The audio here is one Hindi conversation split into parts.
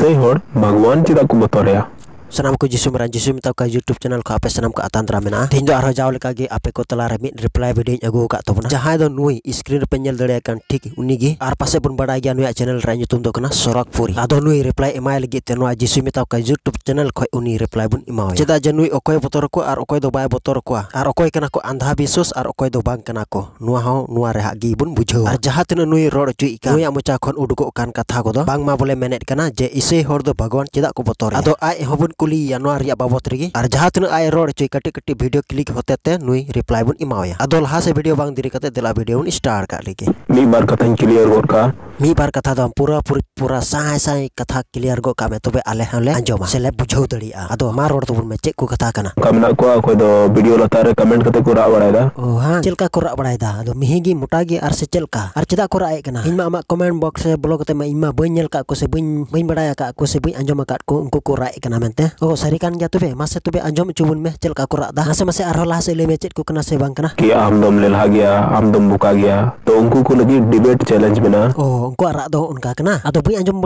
Senhor, magoante da comotorea. senam ku jisum ran jisum tau ka youtube channel ka ape senam ka atantra mena ah? tindo arah jauh lika ah? ge ape ko tala remit reply video ing agu ka tobna jahai do nui screen pe nyel dare kan tik uni ge eh? ar pase pun badai gya nui channel ran youtube do kana sorak puri ado nui reply email lagi teno a jisum tau ka youtube channel ko uni reply bun imawai jeda eh? jan nui okoy botor ko ar okoy do bae botor ko ah? ar okoy kana ko andha bisus ar okoy do bang kana ko nua ho nua reha gi bun bujhau ar jahat na nui ror cu ika nui amucha kon uduk kan katha do bang ma bole menet kana je ise hor do bhagwan jeda ko botor eh? ado ai hobun ᱠᱩᱞᱤᱭᱮᱭᱟ ᱱᱚᱣᱟ ᱨᱮᱭᱟᱜ ᱵᱟᱵᱚᱛ ᱨᱮᱜᱮ ᱟᱨ ᱡᱟᱦᱟᱸ ᱛᱤᱱᱟᱹᱜ ᱟᱭ ᱨᱚᱲ ᱦᱚᱪᱚᱭ ᱠᱟᱹᱴᱤᱡ ᱠᱟᱹᱴᱤᱡ ᱵᱷᱤᱰᱤᱭᱳ ᱠᱞᱤᱠ ᱦᱚᱛᱮᱛᱮ ᱱᱩᱭ ᱨᱤᱯᱞᱟᱭ ᱵᱚᱱ ᱮᱢᱟᱣᱟᱭᱟ ᱟᱫᱚ ᱞᱟᱦᱟ ᱥᱮ ᱵᱷᱤᱰᱤᱭᱳ ᱵᱟᱝ ᱫᱮᱨᱤ ᱠᱟᱛᱮ ᱫᱮᱞᱟ ᱵᱷᱤᱰᱤᱭᱳ ᱵᱚᱱ ᱥᱴᱟᱨᱴ ᱠᱟᱜ ᱞᱮᱜᱮ ᱢᱤᱫ ᱵᱟᱨ ᱠᱟᱛᱷᱟᱧ ᱠᱞᱤᱭᱟᱨ ᱜᱚᱫ ᱠᱟᱜᱼᱟ मी बार कथा दो पूरा पूरी पूरा साय साय कथा क्लियर गो कामे तबे आले हले अंजोमा सेले बुझौ दड़िया अदो मा रोड तबुन में चेक को कथा कना कमना को अखो दो वीडियो लता कमेंट कते को रा बड़ायदा ओ हां चलका को रा बड़ायदा अदो मिहिगी मोटागी आर से चलका आर चदा को राए कना इनमा मा कमेंट बॉक्स रे ब्लॉक ते मा इमा बई नेल का को से बई बई बड़ाया का को से बई अंजोमा का को उनको को राए कना मेनते ओ सारी कान गया तबे मासे तबे अंजोम चुबुन में चलका को रा दा हसे मसे आर हला से ले में चेक को कना से बांग कि आमदम लेला गया आमदम बुका गया तो उनको को लगी डिबेट चैलेंज बना ओ उनको अरा दो उनका कना अतो बुई आंजम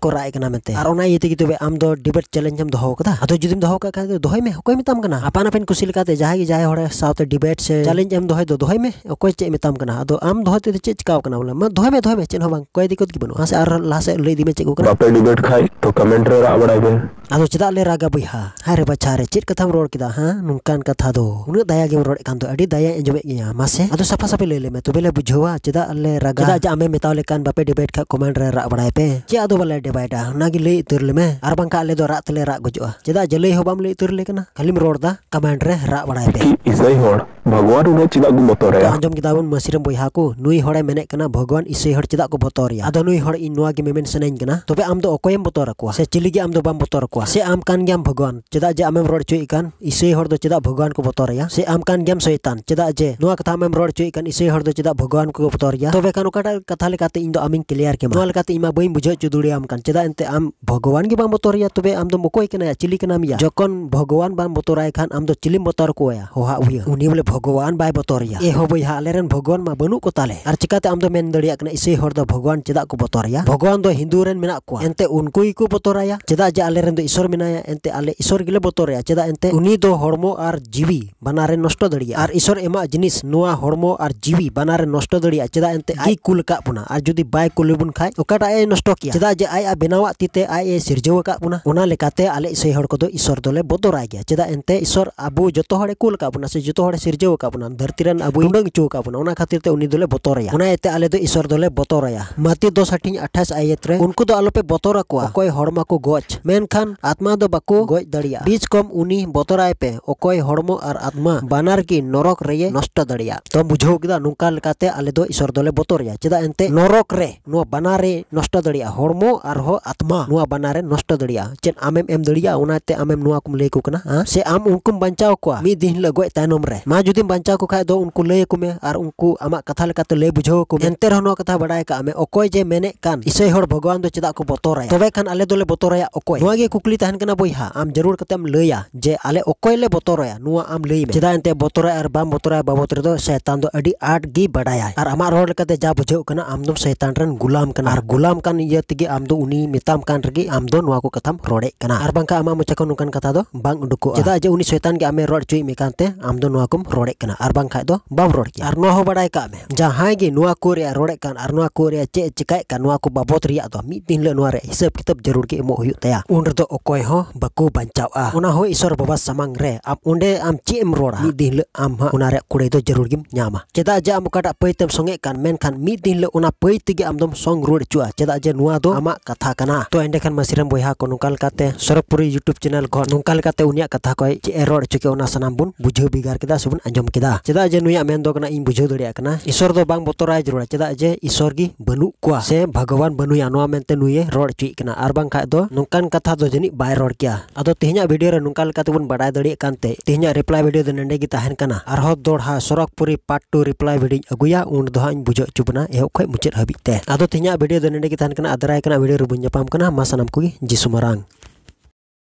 को राय डिबेट चैलेंज हम दहो कदा अतो जदिम दहो का अपन कुसिल काते जाहे डिबेट से चैलेंज हम दोय दो दोय चे मितम कना अतो बोले म दोय में दोय में चिन्ह डिबेट खाय तो कमेंट रे राबड़ाई ᱟᱫᱚ ᱪᱮᱫᱟᱜ ᱞᱮ ᱨᱟᱜᱟ ᱵᱚᱭᱦᱟ ᱦᱟᱭᱨᱮ ᱵᱟᱪᱷᱟ ᱨᱮ ᱪᱮᱫ ᱠᱟᱛᱷᱟᱢ ᱨᱚᱲ ᱠᱮᱫᱟ ᱦᱟᱸ ᱱᱚᱝᱠᱟᱱ ᱠᱟᱛᱷᱟ ᱫᱚ ᱩᱱᱟᱹᱜ ᱫᱟᱭᱟ ᱜᱮᱢ ᱨᱚᱲᱮᱫ ᱠᱟᱱ ᱫᱚ ᱟᱹᱰᱤ ᱫᱟᱭᱟ ᱟᱸᱡᱚᱢᱮᱫ ᱜᱮᱭᱟ ᱢᱟᱥᱮ ᱟᱫᱚ ᱥᱟᱯᱷᱟ ᱥᱟᱯᱷᱤ ᱞᱟᱹᱭ ᱞᱮᱢᱮ ᱛᱚᱵᱮ ᱞᱮ ᱵᱩᱡᱷᱟᱹᱣᱟ ᱪᱮᱫᱟᱜ ᱞᱮ ᱨᱟᱜᱟ ᱪᱮᱫᱟᱜ ᱡᱮ ᱟᱢᱮ ᱢᱮᱛᱟᱣ ᱞᱮᱠᱟᱱ ᱵᱟᱯᱮ ᱰᱤᱵᱮᱴ ᱠᱷᱟᱡ ᱠᱚᱢᱮᱱᱴ ᱨᱮ ᱨᱟᱜ ᱵᱟᱲᱟᱭ ᱯᱮ ᱪᱮᱫ ᱟᱫᱚ ᱵᱟᱞᱮ ᱰᱤᱵᱮᱴᱟ ᱚᱱᱟᱜᱮ ᱞᱟᱹᱭ ᱩᱛᱟᱹᱨ ᱞᱮᱢᱮ ᱟᱨ ᱵᱟᱝᱠᱷᱟᱱ ᱟᱞᱮ ᱫᱚ ᱨᱟᱜ ᱛᱮᱞᱮ ᱨᱟᱜ ᱜᱚᱡᱚᱜᱼᱟ ᱪᱮᱫᱟᱜ ᱡᱮ ᱞᱟᱹᱭ ᱦᱚᱸ ᱵᱟᱢ ᱞᱟᱹᱭ ᱩᱛᱟᱹᱨ ᱞᱮ ᱠᱟᱱᱟ ᱠᱷᱟᱹᱞᱤᱢ ᱨᱚᱲᱫᱟ ᱠᱚᱢᱮᱱᱴ ᱨᱮ ᱨᱟᱜ ᱵᱟᱲᱟᱭ ᱯᱮ ᱤᱥᱟᱹᱭ ᱦᱚᱲ भगवान उन्हें चिदा को बतौर है आंजम किदा बन मसीरम बयहा को नुई हड़े मेने कना भगवान इसे हड़ चिदा को बतौर है आदा नुई हड़ इन नोआ के मेमेन सनेन कना तबे आम दो ओकोयम बतौर को से चिली के आम दो बाम बतौर को ᱠᱚᱣᱟ ᱥᱮ ᱟᱢ ᱠᱟᱱ ᱜᱮᱭᱟᱢ ᱵᱷᱚᱜᱚᱣᱟᱱ ᱪᱮᱫᱟᱜ ᱡᱮ ᱟᱢᱮᱢ ᱨᱚᱲ ᱦᱚᱪᱚᱭᱮ ᱠᱟᱱ ᱤᱥᱟᱹᱭ ᱦᱚᱲ ᱫᱚ ᱪᱮᱫᱟᱜ ᱵᱷᱚᱜᱚᱣᱟᱱ ᱠᱚ ᱵᱚᱛᱚᱨᱟᱭᱟ ᱥᱮ ᱟᱢ ᱠᱟᱱ ᱜᱮᱭᱟᱢ ᱥᱚᱭᱛᱟᱱ ᱪᱮᱫᱟᱜ ᱡᱮ ᱱᱚᱣᱟ ᱠᱟᱛᱷᱟ ᱟᱢᱮᱢ ᱨᱚᱲ ᱦᱚᱪᱚᱭᱮ ᱠᱟᱱ ᱤᱥᱟᱹᱭ ᱦᱚᱲ ᱫᱚ ᱪᱮᱫᱟᱜ ᱵᱷᱚᱜᱚᱣᱟᱱ ᱠᱚ ᱵᱚᱛᱚᱨᱟᱭᱟ ᱛᱚᱵᱮ ᱠᱷᱟᱱ ᱚᱠᱟᱴᱟᱜ ᱠᱟᱛᱷᱟ ᱞᱮᱠᱟᱛᱮ ᱤᱧ ᱫᱚ ᱟᱢᱤᱧ ᱠᱞᱤᱭᱟᱨ ᱠᱮᱢᱟ ᱱᱚᱣᱟ ᱞᱮᱠᱟᱛᱮ ᱤᱧ ᱢᱟ ᱵᱟᱹᱧ ᱵᱩᱡᱷᱟᱹᱣ ᱦᱚᱪᱚ ᱫᱟᱲᱮᱭᱟᱢ ᱠᱟᱱ ᱪᱮᱫᱟᱜ ᱮᱱᱛᱮ ᱟᱢ ᱵᱷᱚᱜᱚᱣᱟᱱ ᱜᱮ ᱵᱟᱢ ᱵᱚᱛᱚᱨᱮᱭᱟ ᱛᱚᱵᱮ ᱟᱢ ᱫᱚ ᱚᱠᱚᱭ ᱠᱟᱱᱟᱭᱟ ᱪᱤᱞᱤ ᱠᱟᱱᱟᱢ ᱭᱟ ᱡᱚᱠᱷᱚᱱ ᱵᱷᱚᱜᱚᱣᱟᱱ ᱵᱟᱢ ᱵᱚᱛᱚᱨᱟᱭ ᱠᱷᱟᱱ ᱟᱢ ᱫᱚ ᱪᱤᱞᱤᱢ ᱵᱚᱛᱚᱨ ᱠᱚᱣᱟ ᱦᱚᱦᱟ ᱩᱭᱟ ᱩᱱᱤ ᱵᱚᱞᱮ ᱵᱷᱚᱜᱚᱣᱟᱱ ᱵᱟᱭ ᱵᱚᱛᱚᱨᱮᱭᱟ ᱮ ᱦᱚᱸ ᱵᱚᱭᱦᱟ ᱟᱞᱮᱨᱮᱱ ᱵᱷᱚᱜᱚᱣᱟᱱ ᱢᱟ ᱵᱟᱹᱱᱩᱜ ᱠᱚ ᱛᱟᱞᱮ ᱟᱨ ᱪᱤᱠᱟᱹᱛᱮ ᱟᱢ ᱫᱚ ᱢᱮᱱ ᱫᱟᱲᱮᱭᱟᱜ ᱠᱟᱱᱟ ᱤᱥᱟᱹᱭ ᱦᱚᱲ ᱫᱚ ᱵᱷᱚᱜᱚᱣᱟᱱ ᱪᱮᱫᱟᱜ ᱠᱚ ᱵᱚᱛᱚᱨᱮᱭᱟ ᱵᱷᱚᱜᱚᱣᱟᱱ ᱫᱚ ᱦᱤᱱᱫᱩ ᱨᱮᱱ ᱢᱮᱱᱟᱜ ᱠᱚᱣᱟ ᱮᱱᱛᱮ ᱩᱱᱠᱩ ᱜᱮᱠᱚ ᱵᱚᱛᱚᱨᱟᱭᱟ ᱪᱮᱫᱟᱜ ᱡᱮ ᱟᱞᱮᱨᱮᱱ ᱫᱚ ঈশ্বর বিনায় এনতে আলে ঈশ্বর গিলে বতরায়া জেদা এনতে উনি দো হর্মো আর জিবি বানারে নষ্ট দড়িয়া আর ঈশ্বর এমা জিনিস নোয়া হর্মো আর জিবি বানারে নষ্ট দড়িয়া জেদা এনতে কি কুলকাপনা আর যদি বাই কুলিবন খায় ওকাটা এ নষ্ট কিয়া জেদা যে আই আ বিনাতি তে আই এ সিরজওকাপনা ওনা লিখাতে আলে সৈহড় কোতো ঈশ্বর দলে বতরায়া গিয়া জেদা এনতে ঈশ্বর আবু যতো হড়ে কুলকাপনা সে যতো হড়ে সিরজওকাপনা ধরতিরন আবু উডংচোকাপনা ওনা খাতের তে উনি দলে বতরায়া ওনা এতে আলে দো ঈশ্বর দলে বতরায়া মাটি দো সটিং 28 আইতরে উনকো দো আলোপে বতরাকোয়া কই হর্মা কো গোচ মেনখান आत्मा दो बाको गोय दड़िया बीच कम उनी बतराय पे ओकोय हड़मो आर आत्मा बानार की नरक रेये नष्ट दड़िया तो बुझो गदा नुका लकाते आले दो ईश्वर दले बतरिया चेदा एंते नरक रे नो बानारे नष्ट दड़िया हड़मो आर हो आत्मा नो बानारे नष्ट दड़िया चेन आमेम एम दड़िया उनाते आमेम नो कुम लेको कना हां से आम उनकुम बचाओ को मी दिन लगोय तानम रे मा जुदिम बचाओ को खाय दो उनकु लेय कुमे आर उनकु आमा कथा लकाते ले बुझो को एंते रहनो कथा बडाय का आमे ओकोय जे मेने कान ईसई हड़ भगवान दो चेदा को बतराय तबे तो खान आले दले बतराय ओकोय नोगे ᱠᱩᱠᱞᱤ ᱛᱟᱦᱮᱱ ᱠᱟᱱᱟ ᱵᱚᱭᱦᱟ ᱟᱢ ᱡᱟᱹᱨᱩᱲ ᱠᱟᱛᱮᱢ ᱞᱟᱹᱭᱟ ᱡᱮ ᱟᱞᱮ ᱚᱠᱚᱭ ᱞᱮ ᱵᱚᱛᱚᱨᱟᱭᱟ ᱱᱚᱣᱟ ᱟᱢ ᱞᱟᱹᱭ ᱢᱮ ᱪᱮᱫᱟᱜ ᱮᱱᱛᱮ ᱵᱚᱛᱚᱨᱟᱭ ᱟᱨ ᱵᱟᱢ ᱵᱚᱛᱚᱨᱟᱭ ᱵᱟᱵᱚᱛ ᱨᱮᱫᱚ ᱥᱮᱛᱟᱱ ᱫᱚ ᱟᱹᱰᱤ ᱟᱴ ᱜᱮ ᱵᱟᱰᱟᱭᱟᱭ ᱟᱨ ᱟᱢᱟᱜ ᱨᱚᱲ ᱞᱮᱠᱟᱛᱮ ᱡᱟ ᱵᱩᱡᱷᱟᱹᱜ ᱠᱟᱱᱟ ᱟᱢ ᱫᱚ ᱥᱮᱛᱟᱱ ᱨᱮᱱ ᱜᱩᱞᱟᱢ ᱠᱟᱱᱟ ᱟᱨ ᱜᱩᱞᱟᱢ ᱠᱟᱱ ᱤᱭᱟᱹ ᱛᱮᱜᱮ ᱟᱢ ᱫᱚ ᱩᱱᱤ ᱢᱮᱛᱟᱢ ᱠᱟᱱ ᱨᱮᱜᱮ ᱟᱢ ᱫᱚ ᱱᱚᱣᱟ ᱠᱚ ᱠᱟᱛᱷᱟᱢ ᱨᱚᱲᱮᱜ ᱠᱟᱱᱟ ᱟᱨ ᱵᱟᱝᱠᱷᱟᱱ ᱟᱢᱟᱜ ᱢᱚᱪᱟ ᱠᱷᱚᱱ ᱱᱚᱝᱠᱟᱱ ᱠᱟᱛᱷᱟ ᱫᱚ ᱵᱟᱝ ᱩᱰᱩᱠᱚᱜᱼᱟ ᱪᱮᱫᱟᱜ ᱡᱮ ᱩᱱᱤ ᱥᱮᱛᱟᱱ ᱜᱮ ᱟᱢᱮ ᱨᱚᱲ ᱦᱚᱪᱚᱭᱮᱫ ᱢᱮ ᱠᱟᱱᱛᱮ ᱟᱢ ᱫᱚ ᱱᱚᱣᱟ ᱠᱚᱢ ᱨᱚᱲᱮᱜ ᱠᱟᱱᱟ ᱟᱨ ᱵᱟᱝᱠᱷᱟᱱ ᱫᱚ ᱵᱟᱢ ᱨᱚᱲ ᱠᱮᱭᱟ ᱟᱨ ᱱᱚᱣᱟ ᱦᱚᱸ ᱵᱟᱰᱟᱭ ᱠᱟᱜ ᱢᱮ ᱡᱟᱦᱟᱸᱭ ᱜᱮ ᱱᱚᱣᱟ ᱠᱚ ᱨᱮᱭᱟᱜ ᱨᱚᱲᱮᱜ ᱠᱟᱱ ᱟᱨ ᱱᱚᱣᱟ ᱠᱚ ᱨᱮᱭᱟᱜ ᱪᱮᱫ ᱪᱤᱠᱟᱹᱭᱮᱫ ᱠᱟᱱ ᱱᱚᱣᱟ ᱠᱚ ᱵᱟᱵᱚᱛ ᱨᱮᱭᱟᱜ ᱫᱚ ᱢᱤᱫ ᱫᱤᱱ ᱦᱤᱞᱳᱜ ᱱᱚᱣᱟ ᱨᱮᱭᱟᱜ ᱦᱤᱥᱟᱹᱵ ᱠᱤᱛᱟᱹᱵ ᱡᱟᱹᱨᱩᱲ ᱜᱮ ᱮᱢᱚᱜ ᱦᱩᱭᱩᱜ ᱛᱟᱭᱟ ᱩᱱ ᱨᱮᱫᱚ okoi ho baku bancau a ona ho isor baba samang re am unde am ci em rora din le am ha ona re kure do gim nyama ceda aja am kada pei tem songe kan men kan mi din le ona pei tige am dom song rod cua. cheda aja nuwa do ama kata kana to ende kan masiram boiha ko nungkal kate sorokpuri youtube channel ko nungkal kate unia kata koi ci error cuke ona sanam bun bujuh bigar kita subun anjom kita. ceda aja nuya men do kana im dulu ya kana isor do bang botora jarura ceda aja isor gi benu kwa se bagawan benu ya nuwa mente nuye rod chui kena. Arbang ka do nungkan kata do ini bay ror kya atau tehnya video renungkal katupun badai dari kante tehnya reply video dan nende kita hand kana arhot dor sorok puri part two reply video aguya un bujuk bujok cubana eh oke mucit teh. atau tehnya video dan nende kita hand kana adara kena video rubunya pam kana masa namku ini jisumarang